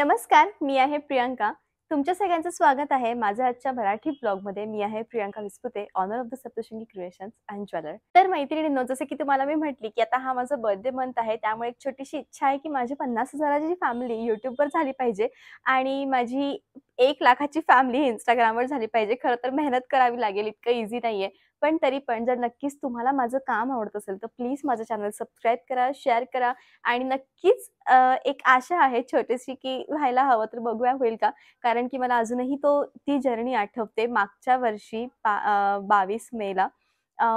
नमस्कार मी आहे प्रियांका तुमच्या सगळ्यांचं स्वागत आहे माझ्या आजच्या मराठी ब्लॉगमध्ये मी आहे Priyanka Vispute owner of the Saptashrungi creations and jeweller तर मैत्रिणींनो जसं की तुम्हाला मी म्हटली की आता हा माझा बर्थडे मंथ आहे त्यामुळे एक छोटीशी इच्छा आहे की माझी पन्नास हजाराची फॅमिली युट्यूबवर झाली पाहिजे आणि माझी एक लाखाची फॅमिली इंस्टाग्रामवर झाली पाहिजे खरं तर मेहनत करावी लागेल इतकं इझी नाहीये पण तरी पण जर नक्कीच तुम्हाला माझं काम आवडत असेल तर प्लीज माझं चॅनल सबस्क्राईब करा शेअर करा आणि नक्कीच एक आशा आहे छोटीशी की व्हायला हवं तर बघूया होईल का कारण की मला अजूनही तो ती जर्नी आठवते मागच्या वर्षी बावीस मेला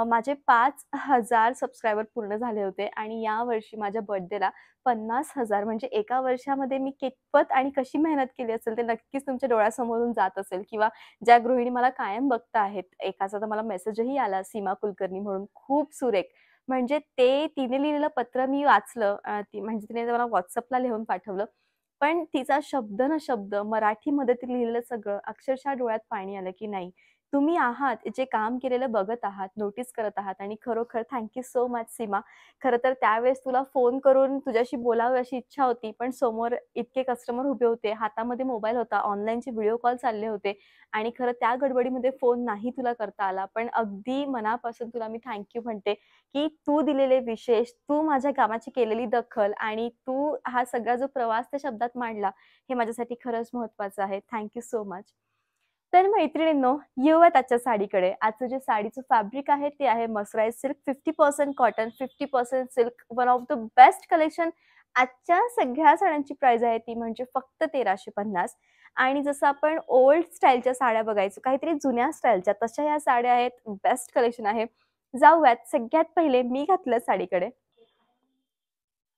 माझे पाच हजार सबस्क्रायबर पूर्ण झाले होते आणि या वर्षी माझ्या बर्थडेला पन्नास हजार म्हणजे एका वर्षामध्ये मी कितपत आणि कशी मेहनत केली असेल ते नक्कीच तुमच्या डोळ्यासमोरून जात असेल किंवा ज्या गृहिणी मला कायम बघता आहेत एकाचा तर मला मेसेजही आला सीमा कुलकर्णी म्हणून खूप सुरेख म्हणजे ते तिने लिहिलेलं पत्र मी वाचलं ती म्हणजे तिने मला व्हॉट्सअपला लिहून पाठवलं पण तिचा शब्द ना शब्द मराठीमध्ये ती लिहिलेलं सगळं अक्षरशः डोळ्यात पाणी आलं की नाही तुम्ही आहात जे काम केलेलं बघत आहात नोटीस करत आहात आणि खरोखर थँक्यू सो मच सीमा खरं तर त्यावेळेस तुला फोन करून तुझ्याशी बोलावं अशी इच्छा होती पण समोर इतके कस्टमर उभे होते हातामध्ये मोबाईल होता ऑनलाईनचे व्हिडिओ कॉल चालले होते आणि खरं त्या गडबडीमध्ये फोन नाही तुला करता आला पण अगदी मनापासून तुला मी थँक्यू म्हणते की तू दिलेले विशेष तू माझ्या कामाची केलेली दखल आणि तू हा सगळा जो प्रवास त्या शब्दात मांडला हे माझ्यासाठी खरंच महत्वाचं आहे थँक्यू सो मच तर मैत्रिणींनो येऊयात आजच्या साडीकडे आजचं जे साडीचं फॅब्रिक आहे ते आहे mercerise silk fifty percent cotton fifty percent silk one of the best collection आजच्या सगळ्या साड्यांची प्राइस आहे ती म्हणजे फक्त तेराशे पन्नास आणि जसं आपण ओल्ड स्टाईलच्या साड्या बघायचो काहीतरी जुन्या स्टाईलच्या तशा ह्या साड्या आहेत बेस्ट कलेक्शन आहे जाऊयात सगळ्यात पहिले मी घातलं साडीकडे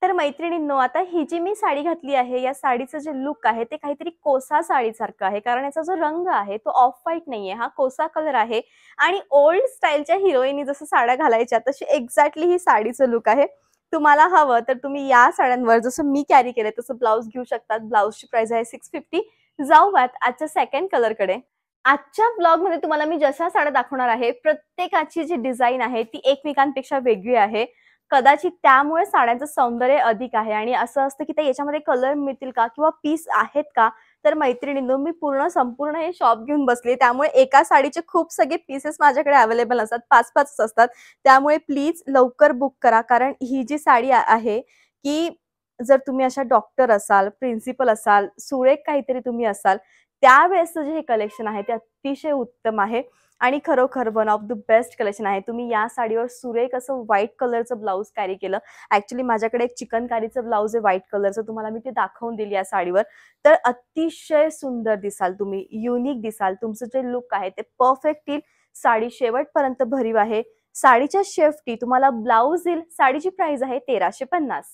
तर मैत्रिणींनो आता ही जी मी साडी घातली आहे या साडीचं जे लुक आहे ते काहीतरी कोसा साडीसारखं आहे कारण याचा जो रंग आहे तो ऑफ व्हाईट नाहीये हा कोसा कलर आहे आणि ओल्ड स्टाईलच्या हिरोईनी जसं साड्या घालायच्या तशी एक्झॅक्टली ही साडीचं लुक आहे तुम्हाला हवं तर तुम्ही या साड्यांवर जसं मी कॅरी केलं तसं ब्लाऊज घेऊ शकतात ब्लाऊजची प्राइस आहे सिक्स फिफ्टी जाऊयात आजच्या सेकंड कलरकडे आजच्या ब्लॉग मध्ये तुम्हाला मी जशा साड्या दाखवणार आहे प्रत्येकाची जी डिझाईन आहे ती एकमेकांपेक्षा वेगळी आहे कदाचित त्यामुळे साड्यांचं सौंदर्य अधिक आहे आणि असं असतं की ते याच्यामध्ये कलर मिळतील का किंवा पीस आहेत का तर मैत्रिणी मी पूर्ण संपूर्ण हे शॉप घेऊन बसली त्यामुळे एका साडीचे खूप सगळे पीसेस माझ्याकडे अवेलेबल असतात पाच पाच असतात त्यामुळे प्लीज लवकर बुक करा कारण ही जी साडी आहे की जर तुम्ही अशा डॉक्टर असाल प्रिन्सिपल असाल सुरेख काहीतरी तुम्ही असाल त्यावेळेस जे हे कलेक्शन आहे ते अतिशय उत्तम आहे आणि खरोखर one of the best collection आहे तुम्ही या साडीवर सुरेख असं व्हाईट कलरचं ब्लाऊज कॅरी केलं ऍक्च्युली माझ्याकडे एक चिकनकारीचं ब्लाऊज आहे व्हाईट कलरचं तुम्हाला मी ते दाखवून दिली या साडीवर तर अतिशय सुंदर दिसाल तुम्ही युनिक दिसाल तुमचं जे लुक आहे ते परफेक्ट येईल साडी शेवटपर्यंत भरीव आहे साडीच्या शेफ्टी तुम्हाला ब्लाऊज येईल साडीची प्राइस आहे तेराशे पन्नास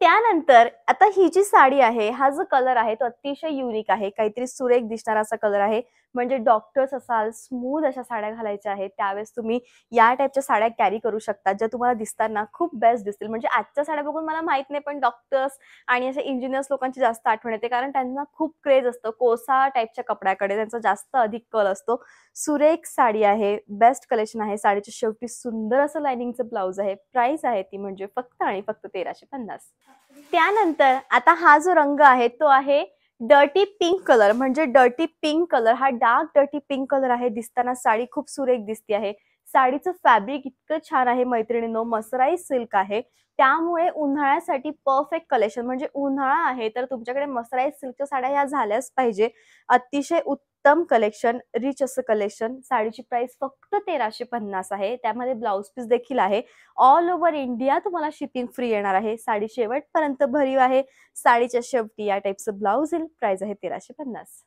त्यानंतर आता ही जी साडी आहे हा जो कलर आहे तो अतिशय युनिक आहे काहीतरी सुरेख दिसणारा असा कलर आहे म्हणजे डॉक्टर्स असाल स्मूथ अशा साड्या घालायच्या आहेत त्यावेळेस तुम्ही या टाईपच्या साड्या कॅरी करू शकता ज्या तुम्हाला दिसताना खूप बेस्ट दिसतील म्हणजे आजच्या साड्या बघून मला माहित नाही पण डॉक्टर्स आणि असे इंजिनियर्स लोकांची जास्त आठवण येते कारण त्यांना खूप क्रेज असतं कोसा टाईपच्या कपड्याकडे त्यांचा जास्त अधिक कल असतो सुरेख साडी आहे बेस्ट कलेक्शन आहे साडीच्या शेवटी सुंदर असं लायनिंगचं ब्लाऊज आहे प्राइस आहे ती म्हणजे फक्त आणि फक्त तेराशे पन्नास त्यानंतर आता हा जो रंग आहे तो आहे डर्टी पिंक कलर म्हणजे डर्टी पिंक कलर हा डार्क डर्टी पिंक कलर आहे दिसताना साडी खूप सुरेख दिसते आहे साडीचं फॅब्रिक इतकं छान आहे मैत्रिणीनो मसराईज सिल्क आहे त्यामुळे उन्हाळ्यासाठी परफेक्ट कलेक्शन म्हणजे उन्हाळा आहे तर तुमच्याकडे मसराईज सिल्कच्या साड्या ह्या झाल्याच पाहिजे अतिशय उत्तम उत्तम कलेक्शन रिच अस कलेक्शन साडीची प्राइस फक्त तेराशे पन्नास आहे त्यामध्ये ब्लाऊज पीस देखील आहे ऑल ओव्हर इंडिया तुम्हाला शिपिंग फ्री येणार आहे साडी शेवटपर्यंत भरीव आहे साडीच्या शेवटी या टाईपचं ब्लाऊज येईल प्राइस आहे तेराशे पन्नास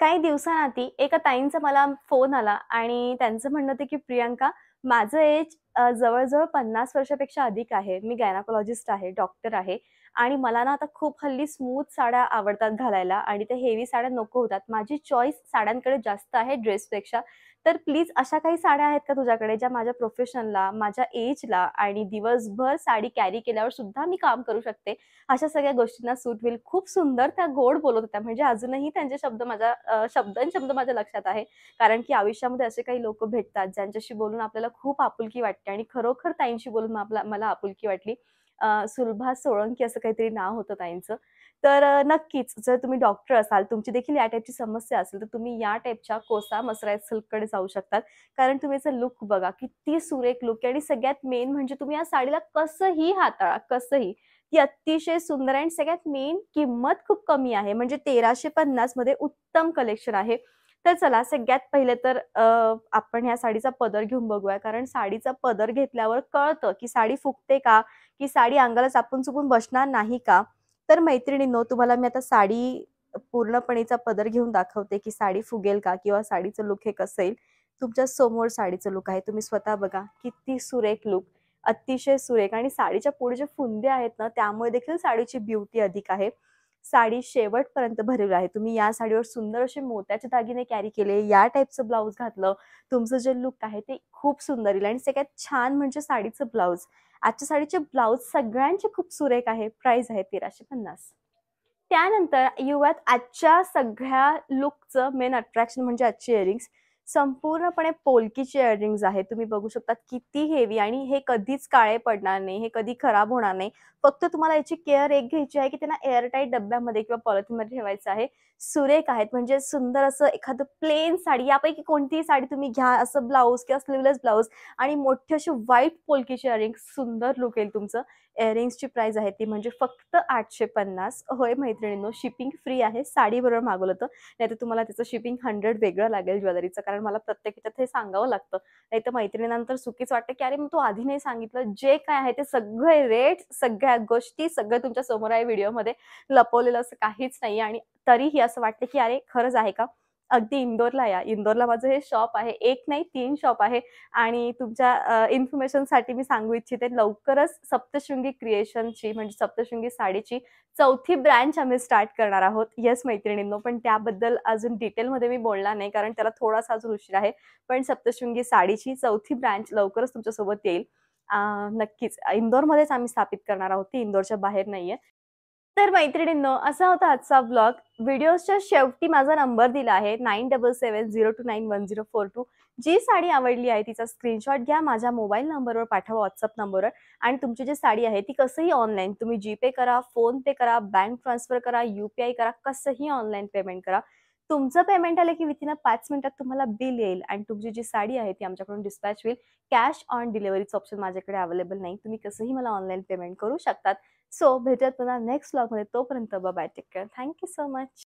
काही दिवसांआधी एका ताईंचा मला फोन आला आणि त्यांचं म्हणणं होतं की प्रियांका माझं एज जवळजवळ पन्नास वर्षापेक्षा अधिक आहे मी गायनाकोलॉजिस्ट आहे डॉक्टर आहे आणि मला ना आता खूप हल्ली स्मूथ साड्या आवडतात घालायला आणि त्या हेवी साड्या नको होतात माझी चॉईस साड्यांकडे जास्त आहे ड्रेसपेक्षा तर प्लीज अशा काही साड्या आहेत का तुझ्याकडे ज्या माझ्या प्रोफेशनला माझ्या एजला आणि दिवसभर साडी कॅरी केल्यावर सुद्धा मी काम करू शकते अशा सगळ्या गोष्टींना सूट होईल खूप सुंदर त्या गोड बोलत होत्या म्हणजे अजूनही त्यांचे शब्द माझ्या शब्द माझ्या लक्षात आहे कारण की आयुष्यामध्ये असे काही लोक भेटतात ज्यांच्याशी बोलून आपल्याला खूप आपुलकी वाटते आणि खरोखर ताईंशी बोलून मला आपुलकी वाटली सुलभा सोळंकी असं काहीतरी नाव होतं ताईंचं तर नक्कीच जर तुम्ही डॉक्टर असाल तुमची देखील या टाईपची समस्या असेल तर तुम्ही या टाईपच्या कोसा मसराय सिल्ककडे जाऊ शकतात कारण तुम्ही याचा लुक बघा किती सुरेख लुक आणि सगळ्यात मेन म्हणजे तुम्ही या साडीला कसंही हाताळा कसंही ती अतिशय सुंदर आणि सगळ्यात मेन किंमत खूप कमी आहे म्हणजे तेराशे पन्नास मध्ये उत्तम कलेक्शन आहे तर चला सगळ्यात पहिले तर आपण ह्या साडीचा पदर घेऊन बघूया कारण साडीचा पदर घेतल्यावर कळतं की साडी फुगते का की साडी अंगाला चापून चुकून बसणार नाही का तर मैत्रिणींनो तुम्हाला मी आता साडी पूर्णपणेचा पदर घेऊन दाखवते की साडी फुगेल का किंवा साडीचं लुक हे कसं येईल तुमच्या समोर साडीचं लुक आहे तुम्ही स्वतः बघा किती सुरेख लुक अतिशय सुरेख आणि साडीच्या पुढे जे फुंदे आहेत ना त्यामुळे देखील साडीची ब्युटी अधिक आहे साडी शेवटपर्यंत भरलेलं आहे तुम्ही या साडीवर सुंदर असे मोत्याचे दागिने कॅरी केले या टाईपचं ब्लाऊज घातलं तुमचं जे लुक आहे ते खूप सुंदर येईल आणि सगळ्यात छान म्हणजे साडीचं ब्लाऊज आजच्या साडीचे ब्लाऊज सगळ्यांचे खूप सुरेख आहे प्राइस आहे तेराशे पन्नास त्यानंतर युवात आजच्या सगळ्या लुकचं मेन अट्रॅक्शन म्हणजे आजची इयरिंग्स संपूर्णपणे पोलकीचे इयरिंग्स आहेत तुम्ही बघू शकता किती हेवी आणि हे कधीच काळे पडणार नाही हे कधी खराब होणार नाही फक्त तुम्हाला याची केअर एक घ्यायची आहे की त्यांना एअरटाईट डब्यामध्ये किंवा पॉलिथिनमध्ये ठेवायचं आहे सुरेख आहेत म्हणजे सुंदर असं एखादं प्लेन साडी यापैकी कोणतीही साडी तुम्ही घ्या असं ब्लाऊज किंवा स्लीवलेस ब्लाऊज आणि मोठे असे व्हाईट पोलकीचे इयरिंग्स सुंदर लुक येईल तुमचं एअरिंग्सची प्राइस आहे ती म्हणजे फक्त आठशे पन्नास होय मैत्रिणींनो शिपिंग फ्री आहे साडीबरोबर मागवलं होतं नाही तर तुम्हाला त्याचं शिपिंग हंड्रेड वेगळं लागेल ज्वेलरीचं कारण मला प्रत्येक ते हे सांगावं लागतं नाही तर मैत्रिणीनंतर चुकीच वाटतं की अरे मग तू आधी नाही सांगितलं जे काय आहे ते सगळे रेट सगळ्या गोष्टी सगळं तुमच्या समोर आहे व्हिडिओमध्ये लपवलेलं असं काहीच नाही आणि तरीही असं वाटतं की अरे खरंच आहे का अगदी इंदोरला या इंदोरला माझं हे शॉप आहे एक नाही तीन शॉप आहे आणि तुमच्या इन्फॉर्मेशनसाठी मी सांगू इच्छिते लवकरच सप्तशृंगी क्रिएशनची म्हणजे सप्तशृंगी साडीची चौथी ब्रँच आम्ही स्टार्ट करणार आहोत येस मैत्रिणींनो पण त्याबद्दल अजून डिटेलमध्ये मी बोलणार नाही कारण त्याला थोडासा अजून उशीर आहे पण सप्तशृंगी साडीची चौथी ब्रँच लवकरच तुमच्यासोबत येईल नक्कीच इंदोरमध्येच आम्ही स्थापित करणार आहोत ती इंदोरच्या बाहेर नाही आहे तर मैत्रिणींनो असा होता आजचा ब्लॉग व्हिडिओच्या शेवटी माझा नंबर दिला आहे nine double seven zero two nine one zero four two जी साडी आवडली आहे तिचा स्क्रीनशॉट घ्या माझ्या मोबाईल नंबरवर पाठवा व्हॉट्सअप नंबरवर आणि तुमची जी साडी आहे ती कसंही ऑनलाईन तुम्ही जीपे करा फोन पे करा बँक ट्रान्सफर करा युपीआय करा कसंही ऑनलाईन पेमेंट करा तुमचं पेमेंट आलं की विथिन अ पाच मिनिटात तुम्हाला बिल येईल आणि तुमची जी साडी आहे ती आमच्याकडून डिस्पॅच होईल कॅश ऑन डिलिव्हरीचं ऑप्शन माझ्याकडे अवेलेबल नाही तुम्ही कसंही मला ऑनलाईन पेमेंट करू शकतात सो भेटत पुन्हा नेक्स्ट ब्लॉगमध्ये तोपर्यंत bye take care thank you so much